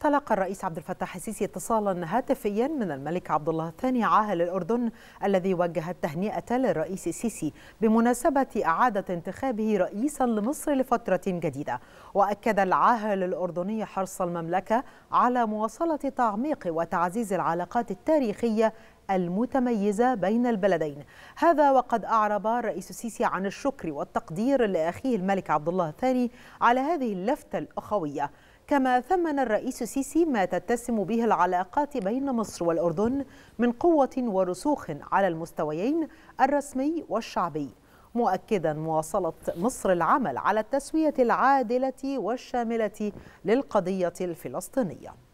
تلقى الرئيس عبد الفتاح السيسي اتصالا هاتفيا من الملك عبد الله الثاني عاهل الأردن الذي وجه التهنئة للرئيس السيسي بمناسبة إعادة انتخابه رئيسا لمصر لفترة جديدة وأكد العاهل الأردني حرص المملكة على مواصلة تعميق وتعزيز العلاقات التاريخية المتميزة بين البلدين هذا وقد أعرب الرئيس السيسي عن الشكر والتقدير لأخيه الملك عبد الله الثاني على هذه اللفتة الأخوية كما ثمن الرئيس السيسي ما تتسم به العلاقات بين مصر والأردن من قوة ورسوخ على المستويين الرسمي والشعبي مؤكدا مواصلة مصر العمل على التسوية العادلة والشاملة للقضية الفلسطينية